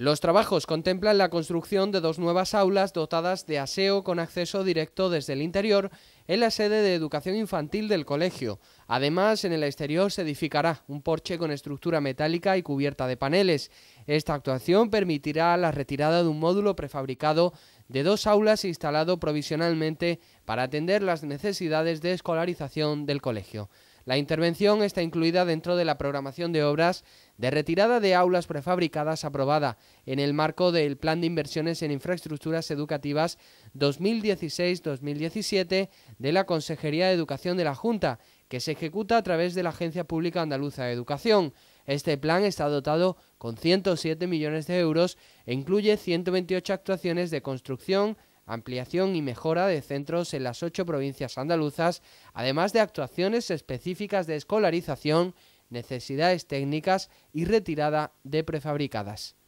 Los trabajos contemplan la construcción de dos nuevas aulas dotadas de aseo con acceso directo desde el interior en la sede de educación infantil del colegio. Además, en el exterior se edificará un porche con estructura metálica y cubierta de paneles. Esta actuación permitirá la retirada de un módulo prefabricado de dos aulas instalado provisionalmente para atender las necesidades de escolarización del colegio. La intervención está incluida dentro de la programación de obras de retirada de aulas prefabricadas aprobada en el marco del Plan de Inversiones en Infraestructuras Educativas 2016-2017 de la Consejería de Educación de la Junta, que se ejecuta a través de la Agencia Pública Andaluza de Educación. Este plan está dotado con 107 millones de euros e incluye 128 actuaciones de construcción, ampliación y mejora de centros en las ocho provincias andaluzas, además de actuaciones específicas de escolarización, necesidades técnicas y retirada de prefabricadas.